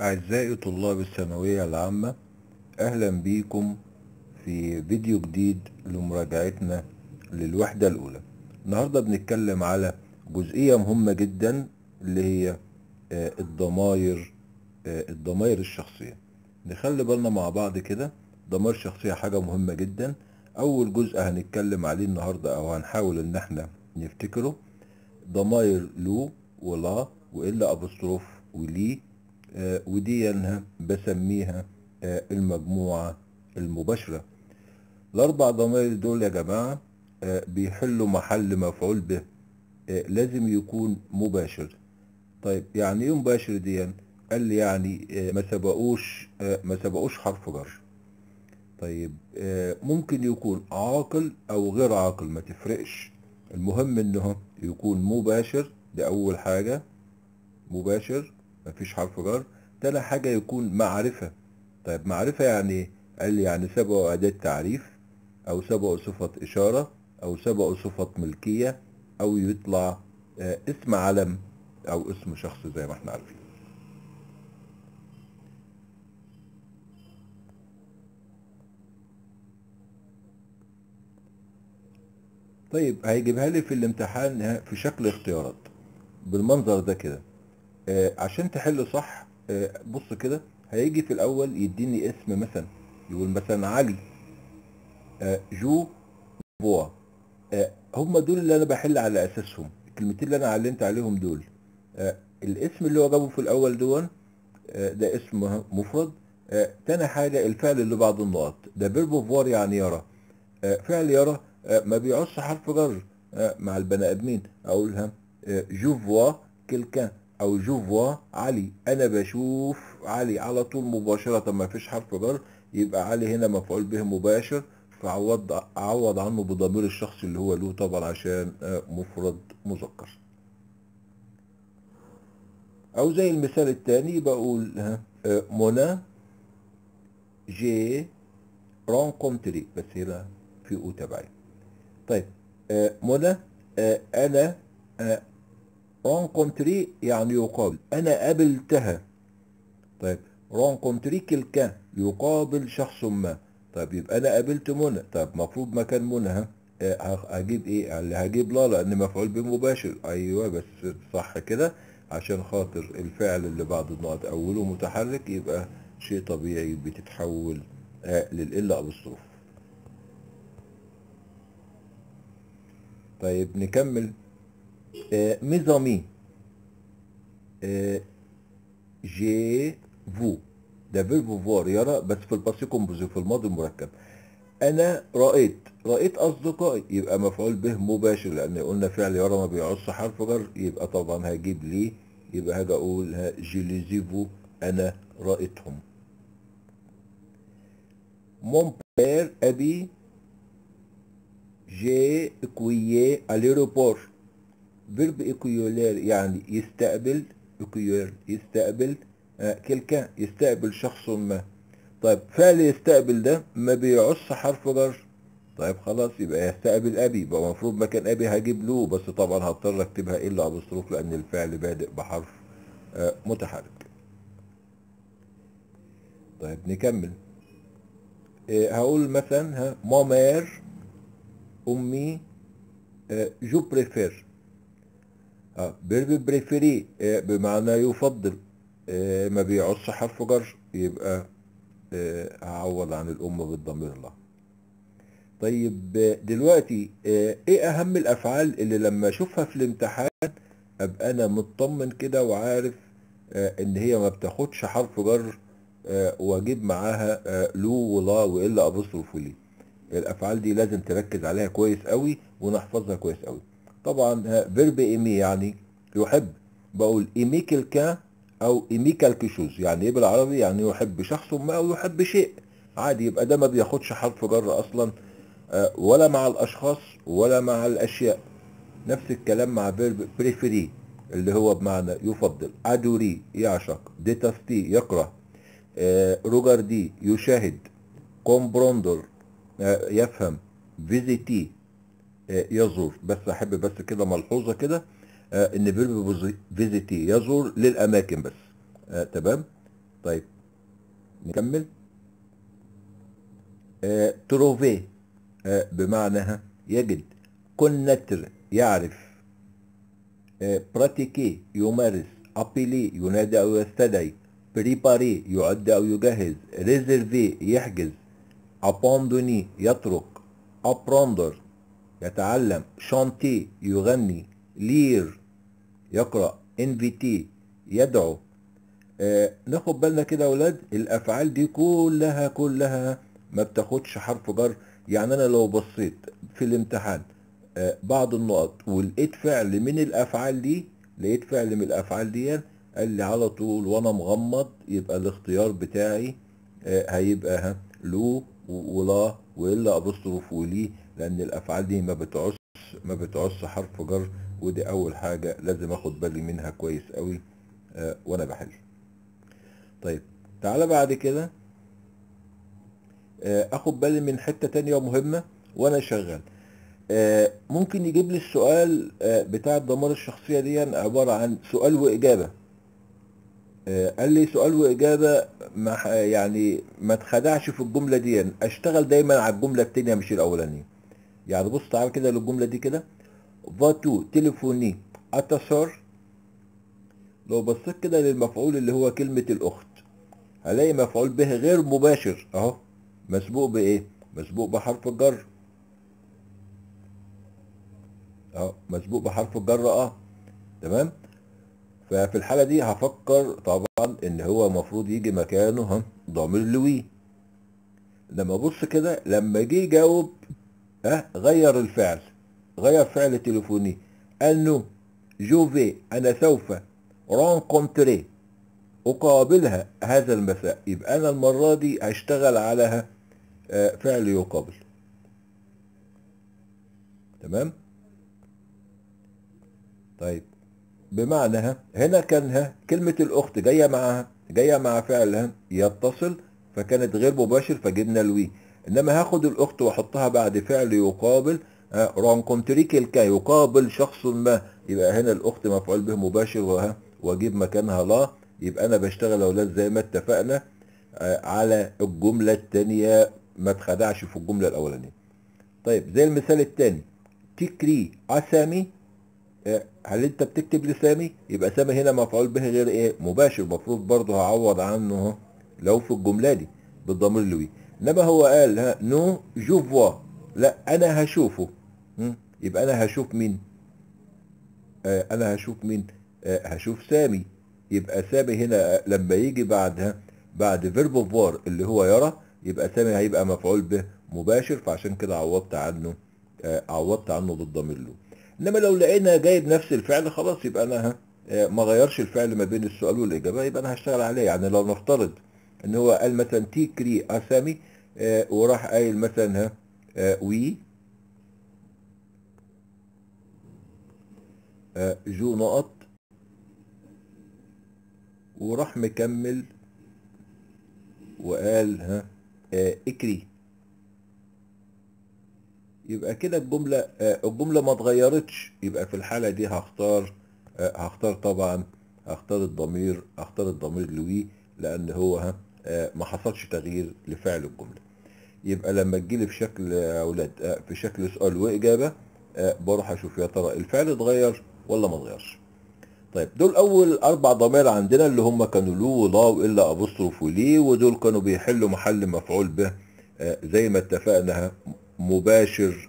أعزائي طلاب الثانوية العامة أهلا بيكم في فيديو جديد لمراجعتنا للوحدة الأولى النهاردة بنتكلم على جزئية مهمة جدا اللي هي آه، الضماير آه، الضماير الشخصية نخلي بالنا مع بعض كده ضمائر شخصية حاجة مهمة جدا أول جزء هنتكلم عليه النهاردة أو هنحاول إن احنا نفتكره ضماير لو ولا وإلا أبوستروف ولي آه، ودي أنا بسميها آه، المجموعة المباشرة الأربع ضمائر دول يا جماعة آه، بيحلوا محل مفعول به لازم يكون مباشر طيب يعني ايه مباشر دي قال لي يعني ما سبقوش ما سبقوش حرف جر طيب ممكن يكون عاقل او غير عاقل ما تفرقش المهم انه يكون مباشر ده اول حاجه مباشر مفيش حرف جر تاني حاجة يكون معرفة طيب معرفة يعني ايه؟ قال لي يعني سبق أداة تعريف أو سبق صفة إشارة أو سبق صفة ملكية أو يطلع آه، اسم علم أو اسم شخص زي ما احنا عارفين طيب هيجيبها لي في الامتحان في شكل اختيارات بالمنظر ده كده آه، عشان تحل صح آه، بص كده هيجي في الاول يديني اسم مثلا يقول مثلا علي آه، جو بوا هم دول اللي انا بحل على اساسهم الكلمتين اللي انا علمت عليهم دول الاسم اللي هو جابه في الاول دول ده اسم مفرد تاني حاجة الفعل اللي بعد النقط ده فيرب فوار يعني يرى فعل يرى ما بيعص حرف جر مع البني ادمين اقولها جو فوا كيلكان او جوفوا علي انا بشوف علي على طول مباشره ما فيش حرف جر يبقى علي هنا مفعول به مباشر فعوض عوض عنه بضمير الشخص اللي هو له طبعا عشان آه، مفرد مذكر او زي المثال التاني بقول آه، منى جي رانكونتري بس هنا في او تبعي طيب آه، منى انا rencontré يعني يقابل أنا قابلتها طيب rencontré كلكا يقابل شخص ما طيب يبقى أنا قابلت منى طيب مفروض مكان منى ها آه، هجيب إيه اللي هجيب لا لأن مفعول به مباشر أيوه بس صح كده عشان خاطر الفعل اللي بعد النقط أوله متحرك يبقى شيء طبيعي بتتحول آه، او أبوستروف طيب نكمل Euh, mes amis, euh, j'ai vous ده فيرب فوار يرى بس في الباست كومبوزيت في الماضي المركب انا رأيت رأيت اصدقائي يبقى مفعول به مباشر لان قلنا فعل يرى ما بيعص حرف جر يبقى طبعا هجيب لي يبقى هاجي اقول جيليزيفو انا رأيتهم مون بير ابي جي كويي اليروبور فيرب إيكويولير يعني يستقبل إيكويولير يستقبل كلكة يستقبل شخص ما طيب فعل يستقبل ده ما بيعص حرف جر طيب خلاص يبقى يستقبل ابي يبقى المفروض مكان ابي هجيب له بس طبعا هضطر اكتبها الا ابستروف لان الفعل بادئ بحرف متحرك طيب نكمل هقول مثلا ها مامير امي جو بريفير اه بيرب بريفيري آه، بمعنى يفضل آه، ما بيعص حرف جر يبقى آه، هعوض عن الام بالضمير لها طيب دلوقتي ايه اهم الافعال اللي لما اشوفها في الامتحان ابقى انا مطمن كده وعارف ان هي ما بتاخدش حرف جر واجيب معاها لو ولا والا ابوستروف ليه الافعال دي لازم تركز عليها كويس قوي ونحفظها كويس قوي طبعا فيرب ايمي يعني يحب بقول ايمي كلكا او ايمي الكشوز يعني ايه بالعربي يعني يحب شخص ما او يحب شيء عادي يبقى ده ما بياخدش حرف جر اصلا آه، ولا مع الاشخاص ولا مع الاشياء نفس الكلام مع فيرب بريفري اللي هو بمعنى يفضل ادوري يعشق ديتاستي يكره روجر آه، دي يشاهد كومبروندر آه، يفهم فيزيتي آه، يزور بس احب بس كده ملحوظه كده آه، ان فيرب فيزيتي يزور للاماكن بس آه، تمام طيب نكمل تروفي بمعناها يجد كونتر يعرف براتيكي يمارس ابيلي ينادى او يستدعي بريباري يعد او يجهز ريزرفي يحجز اباندوني يترك ابراندر يتعلم شانتي يغني لير يقرأ انفيتي يدعو آه ناخد بالنا كده يا ولاد الافعال دي كلها كلها ما بتاخدش حرف جر يعني انا لو بصيت في الامتحان آه بعض النقط ولقيت فعل من الافعال دي لقيت فعل من الافعال دي قال لي على طول وانا مغمض يبقى الاختيار بتاعي آه هيبقى ها لو ولا والا ابوستروف وليه لان الافعال دي ما بتعص ما بتعص حرف جر ودي اول حاجة لازم اخد بالي منها كويس قوي آه وانا بحل طيب تعالى بعد كده آه اخد بالي من حتة تانية ومهمة وانا شغال آه ممكن يجيب لي السؤال آه بتاع الدمار الشخصية دي يعني عبارة عن سؤال واجابة آه قال لي سؤال واجابة ما يعني ما تخدعش في الجملة دي يعني اشتغل دايما على الجملة التانية مش الاولانية يعني بص تعالى كده للجملة دي كده فاتو تليفوني اتشار لو بصيت كده للمفعول اللي هو كلمة الأخت هلاقي مفعول به غير مباشر أهو مسبوق بإيه؟ مسبوق بحرف الجر أهو مسبوق بحرف الجر أه تمام؟ ففي الحالة دي هفكر طبعا إن هو المفروض يجي مكانه ضمير لوي لما أبص كده لما جه يجاوب ها غير الفعل غير فعل تليفوني انه جوفي جو في انا سوف رونكونتري اقابلها هذا المساء يبقى انا المره دي هشتغل على آه، فعل يقابل تمام طيب بمعنى هنا كان كلمة الأخت جاية معها جاية مع فعل يتصل فكانت غير مباشر فجبنا الوي انما هاخد الاخت واحطها بعد فعل يقابل آه، رانكم تريكلكا يقابل شخص ما يبقى هنا الاخت مفعول به مباشر واجيب مكانها لا يبقى انا بشتغل يا اولاد زي ما اتفقنا آه، على الجمله الثانيه ما تخدعش في الجمله الاولانيه طيب زي المثال الثاني تكري اسامي آه، هل انت بتكتب لسامي يبقى سامي هنا مفعول به غير ايه مباشر المفروض برضه هعوض عنه لو في الجمله دي بالضمير لوي لما هو قال نو جو فوا لا انا هشوفه يبقى انا هشوف مين آه انا هشوف مين آه هشوف سامي يبقى سامي هنا آه، لما يجي بعدها بعد فيرب فوار اللي هو يرى يبقى سامي هيبقى مفعول به مباشر فعشان كده عوضت عنه آه عوضت عنه بالضمير له انما لو لقينا جايب نفس الفعل خلاص يبقى انا آه، ما غيرش الفعل ما بين السؤال والاجابه يبقى انا هشتغل عليه يعني لو نفترض ان هو قال مثلا تيكري اسامي آه وراح قايل مثلا ها آه وي آه جو نقط وراح مكمل وقال ها آه، اكري يبقى كده الجملة آه، الجملة ما اتغيرتش يبقى في الحالة دي هختار آه، هختار طبعا هختار الضمير هختار الضمير لوي لان هو ها ما حصلش تغيير لفعل الجمله يبقى لما تجيلي في شكل اولاد آه، في شكل سؤال واجابه آه، بروح اشوف يا ترى الفعل اتغير ولا ما اتغيرش طيب دول اول اربع ضمائر عندنا اللي هم كانوا لو ولا والا ابوستروف وليه ودول كانوا بيحلوا محل مفعول به آه، زي ما اتفقنا مباشر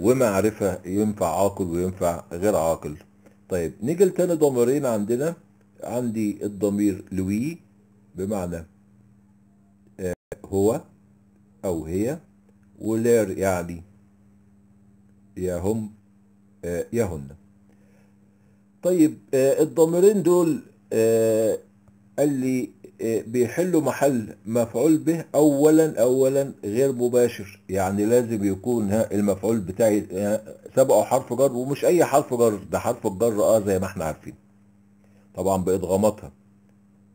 ومعرفه ينفع عاقل وينفع غير عاقل طيب نيجي لتاني ضميرين عندنا عندي الضمير لوي بمعنى آه، هو أو هي ولير يعني يا هم آه، يا هن طيب آه، الضميرين دول اللي بيحلوا محل مفعول به اولا اولا غير مباشر يعني لازم يكون ها المفعول بتاعي سبقه حرف جر ومش اي حرف جر ده حرف الجر اه زي ما احنا عارفين طبعا بادغامتها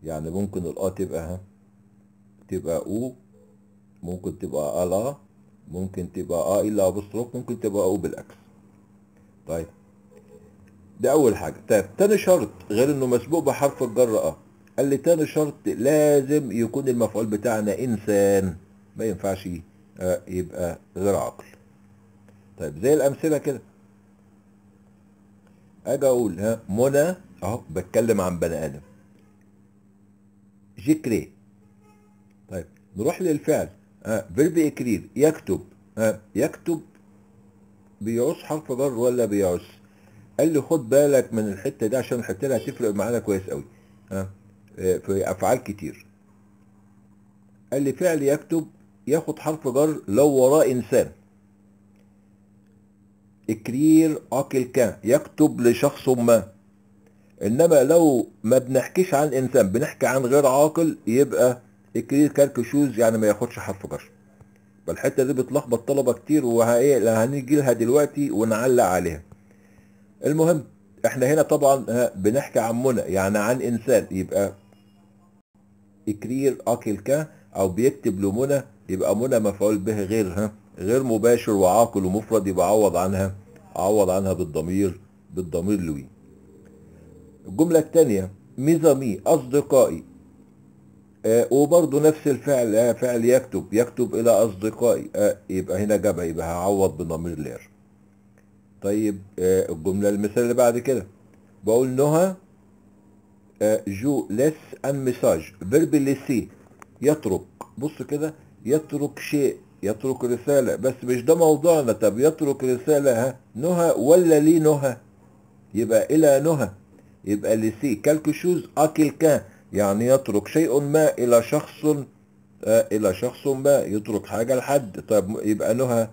يعني ممكن الأ تبقى ها تبقى أو ممكن تبقى ألا ممكن تبقى أ إلا أبوستروف ممكن تبقى أو بالعكس طيب ده أول حاجة طيب تاني شرط غير إنه مسبوق بحرف الجر أ قال لي تاني شرط لازم يكون المفعول بتاعنا إنسان ما ينفعش آه، يبقى غير عقل طيب زي الأمثلة كده أجي أقول ها منى أهو بتكلم عن بني آدم جكري طيب نروح للفعل آه اكرير يكتب آه يكتب بيعوز حرف ضر ولا بيعوز قال لي خد بالك من الحته دي عشان الحته دي هتفرق معانا كويس قوي آه, آه، في افعال كتير قال لي فعل يكتب ياخد حرف ضر لو وراه انسان اكرير اكل آه، كان يكتب لشخص ما انما لو ما بنحكيش عن انسان بنحكي عن غير عاقل يبقى الكريت شوز يعني ما ياخدش حرف جر فالحته دي بتلخبط طلبه كتير وهنيجي إيه، هنيجي لها دلوقتي ونعلق عليها المهم احنا هنا طبعا بنحكي عن منى يعني عن انسان يبقى اكرير كا او بيكتب لمنى يبقى منى مفعول به ها غير مباشر وعاقل ومفرد يبقى عوض عنها عوض عنها بالضمير بالضمير لوي الجملة التانية ميزامي أصدقائي آه وبرضه نفس الفعل آه فعل يكتب يكتب إلى أصدقائي آه يبقى هنا جمع يبقى هعوض بضمير لير طيب آه الجملة المثال اللي بعد كده بقول نهى آه جو ليس أن مساج فيرب ليسي يترك بص كده يترك شيء يترك رسالة بس مش ده موضوعنا طب يترك رسالة ها نهى ولا لي نهى يبقى إلى نهى يبقى لسي شوز ا كيلكان يعني يترك شيء ما الى شخص آه، الى شخص ما يترك حاجه لحد طيب يبقى نهى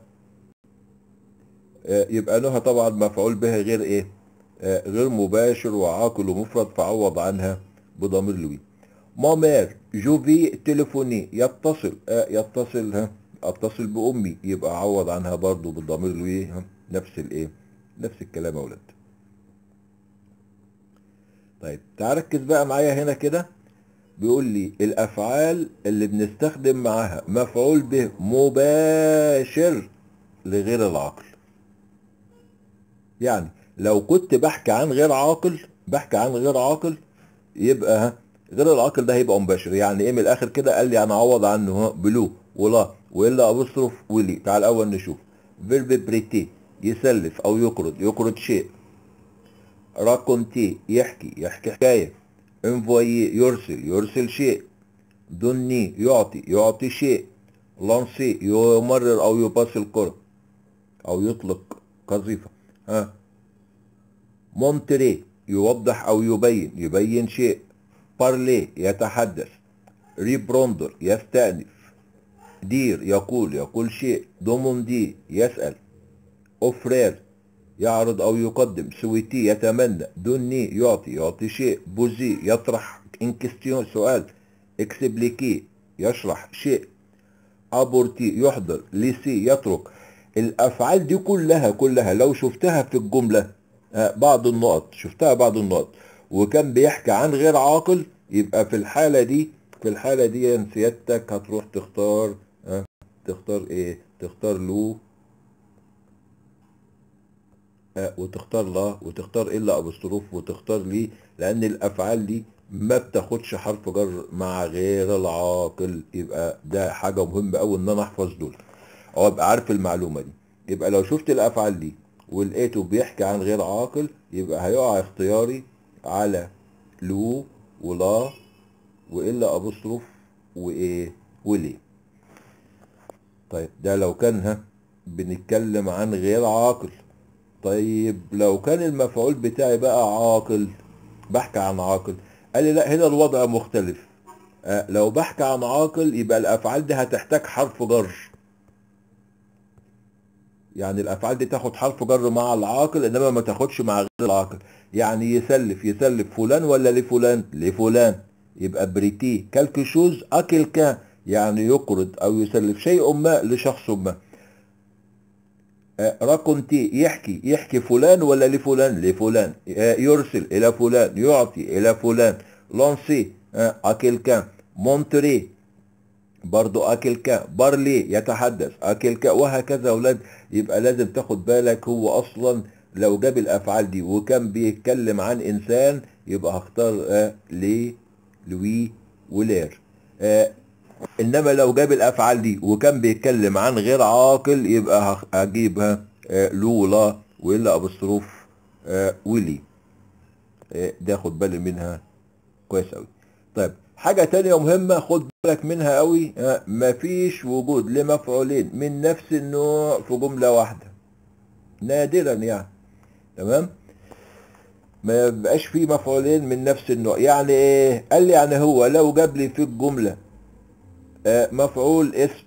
آه، يبقى نهى طبعا مفعول بها غير ايه آه، غير مباشر وعاقل ومفرد فعوض عنها بضمير لوي مامير جوفي تليفوني يتصل يتصل ها اتصل بامي يبقى عوض عنها برضو بالضمير لوي نفس الايه نفس الكلام يا ولاد طيب تعال ركز بقى معايا هنا كده بيقول لي الافعال اللي بنستخدم معاها مفعول به مباشر لغير العقل يعني لو كنت بحكي عن غير عاقل بحكي عن غير عاقل يبقى غير العاقل ده هيبقى مباشر يعني ايه من الاخر كده قال لي انا اعوض عنه بلو ولا والا ابصرف ولي تعال الاول نشوف فيرب بريتي يسلف او يقرض يقرض شيء راكونتي يحكي يحكي حكاية انفوي يرسل يرسل شيء دني يعطي يعطي شيء لانسي يمرر أو يباص الكرة أو يطلق قذيفة ها مونتري يوضح أو يبين يبين شيء بارلي يتحدث ريبروندر يستأنف دير يقول يقول شيء دوموندي يسأل أوفرير يعرض أو يقدم سويتي يتمنى دوني يعطي يعطي شيء بوزي يطرح إنكستيون سؤال إكسبليكي يشرح شيء أبورتي يحضر ليسي يترك الأفعال دي كلها كلها لو شفتها في الجملة آه، بعض النقط شفتها بعض النقط وكان بيحكي عن غير عاقل يبقى في الحالة دي في الحالة دي سيادتك هتروح تختار آه، تختار ايه تختار لو وتختار لا وتختار الا ابوستروف وتختار لي لان الافعال دي ما بتاخدش حرف جر مع غير العاقل يبقى ده حاجه مهمه قوي ان انا احفظ دول او ابقى عارف المعلومه دي يبقى لو شفت الافعال دي ولقيته بيحكي عن غير عاقل يبقى هيقع اختياري على لو ولا والا ابوستروف وايه وليه طيب ده لو كان ها بنتكلم عن غير عاقل طيب لو كان المفعول بتاعي بقى عاقل بحكي عن عاقل قال لي لا هنا الوضع مختلف أه لو بحكي عن عاقل يبقى الافعال دي هتحتاج حرف جر يعني الافعال دي تاخد حرف جر مع العاقل انما ما تاخدش مع غير العاقل يعني يسلف يسلف فلان ولا لفلان لفلان يبقى بريتي كالكشوز اكل كان يعني يقرض او يسلف شيء ما لشخص ما آه، رقم تي يحكي يحكي فلان ولا لفلان لفلان آه، يرسل الى فلان يعطي الى فلان لونسي اكيلكان مونتري برضو اكيلكان بارلي يتحدث اكيلكان وهكذا اولاد يبقى لازم تاخد بالك هو اصلا لو جاب الافعال دي وكان بيتكلم عن انسان يبقى هختار آه، لي لوي ولير انما لو جاب الافعال دي وكان بيتكلم عن غير عاقل يبقى هجيبها آه، لولا ولا ابوستروف آه، ولي آه، ده خد بالي منها كويس قوي طيب حاجه تانية مهمه خد بالك منها قوي مفيش وجود لمفعولين من نفس النوع في جمله واحده نادرا يعني تمام ما يبقاش فيه مفعولين من نفس النوع يعني ايه قال لي يعني هو لو جاب لي في الجمله آه، مفعول اسم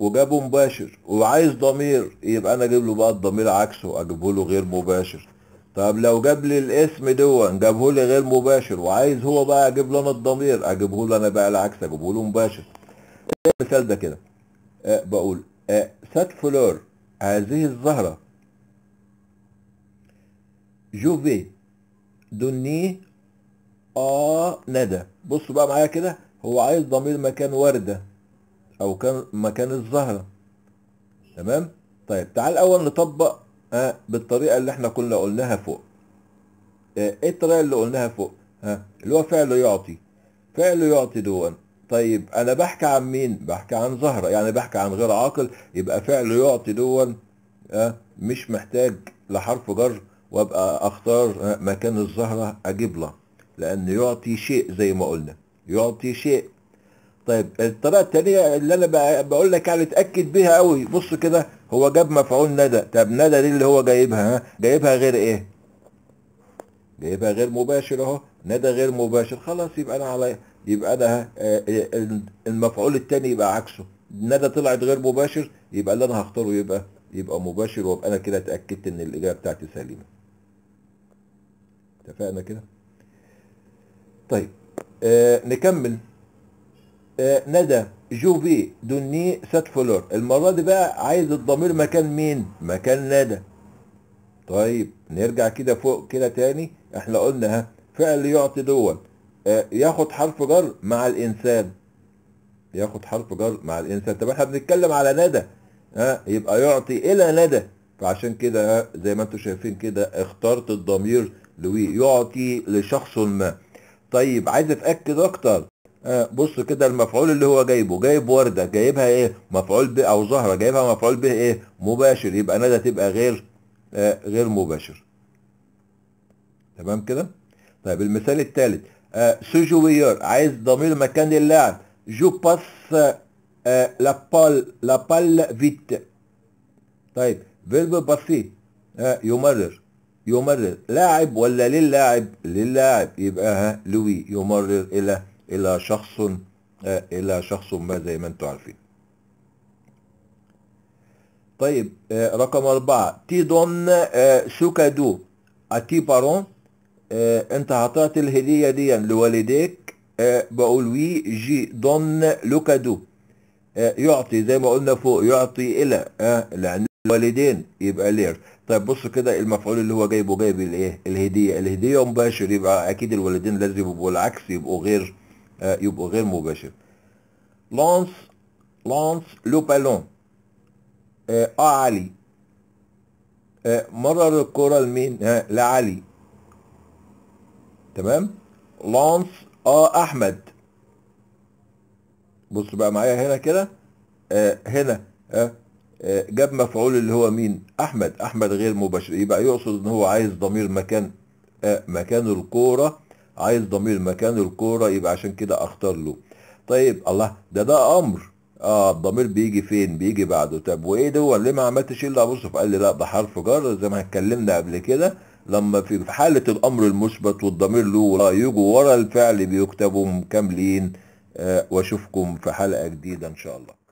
وجابه مباشر وعايز ضمير يبقى انا اجيب له بقى الضمير عكسه اجيبه له غير مباشر طب لو جاب لي الاسم دون جابه لي غير مباشر وعايز هو بقى اجيب له انا الضمير اجيبه له انا بقى العكس اجيبه له مباشر المثال ده كده أه بقول أه سات فلور هذه الزهره جوفي دوني اه ندى بصوا بقى معايا كده هو عايز ضمير مكان وردة أو كان مكان الزهرة تمام طيب تعال الأول نطبق ها بالطريقة اللي احنا كنا قلناها فوق آه، ايه الطريقة اللي قلناها فوق ها اللي هو فعل يعطي فعل يعطي دون طيب أنا بحكي عن مين بحكي عن زهرة يعني بحكي عن غير عاقل يبقى فعل يعطي دون ها مش محتاج لحرف جر وابقى اختار مكان الزهرة اجيب له لان يعطي شيء زي ما قلنا يعطي شيء طيب الطريقه الثانيه اللي انا بقول لك يعني اتاكد بيها قوي بص كده هو جاب مفعول ندى طب ندى دي اللي هو جايبها ها جايبها غير ايه جايبها غير مباشر اهو ندى غير مباشر خلاص يبقى انا على يبقى انا آه، آه، المفعول الثاني يبقى عكسه ندى طلعت غير مباشر يبقى اللي انا هختاره يبقى يبقى مباشر وابقى انا كده اتاكدت ان الاجابه بتاعتي سليمه اتفقنا كده طيب آه، نكمل آه، ندى جوفي دوني سات فلور المرة دي بقى عايز الضمير مكان مين مكان ندى طيب نرجع كده فوق كده تاني احنا قلنا ها فعل يعطي دول آه، ياخد حرف جر مع الانسان ياخد حرف جر مع الانسان طب احنا بنتكلم على ندى ها يبقى يعطي الى ندى فعشان كده زي ما انتم شايفين كده اخترت الضمير لوي يعطي لشخص ما طيب عايز اتاكد اكتر آه، بص كده المفعول اللي هو جايبه جايب ورده جايبها ايه مفعول به او زهره جايبها مفعول به ايه مباشر يبقى ندى تبقى غير آه، غير مباشر تمام كده طيب المثال الثالث آه، سوجوير عايز ضمير مكان اللاعب جو باس بال لابال لابال فيت طيب فيرب باسي يمرر يمرر لاعب ولا للاعب للاعب يبقى ها لوي يمرر الى الى شخص آه، الى شخص ما زي ما انتم عارفين طيب آه، رقم أربعة تي دون سوكادو آه، أتي بارون أنت عطيت الهدية دي لوالديك بقول وي جي دون لوكادو يعطي زي ما قلنا فوق يعطي إلى لأن الوالدين يبقى لير طيب بص كده إيه المفعول اللي هو جايبه جايب الايه الهديه الهديه مباشر يبقى اكيد الوالدين لازم يبقوا العكس يبقوا غير آه، يبقوا غير مباشر لانس لانس لو بالون آه, آه، علي آه مرر الكره لمين آه لعلي تمام لانس اه احمد بص بقى معايا هنا كده آه هنا آه آه، جاب مفعول اللي هو مين احمد احمد غير مباشر يبقى يقصد ان هو عايز ضمير مكان آه، مكان الكوره عايز ضمير مكان الكوره يبقى عشان كده اختار له طيب الله ده ده امر اه الضمير بيجي فين بيجي بعده طب وايه ده ليه ما عملتش إيه الا ابص قال لي لا ده حرف جر زي ما اتكلمنا قبل كده لما في حالة الأمر المثبت والضمير له يجوا ورا الفعل بيكتبوا مكملين آه وأشوفكم في حلقة جديدة إن شاء الله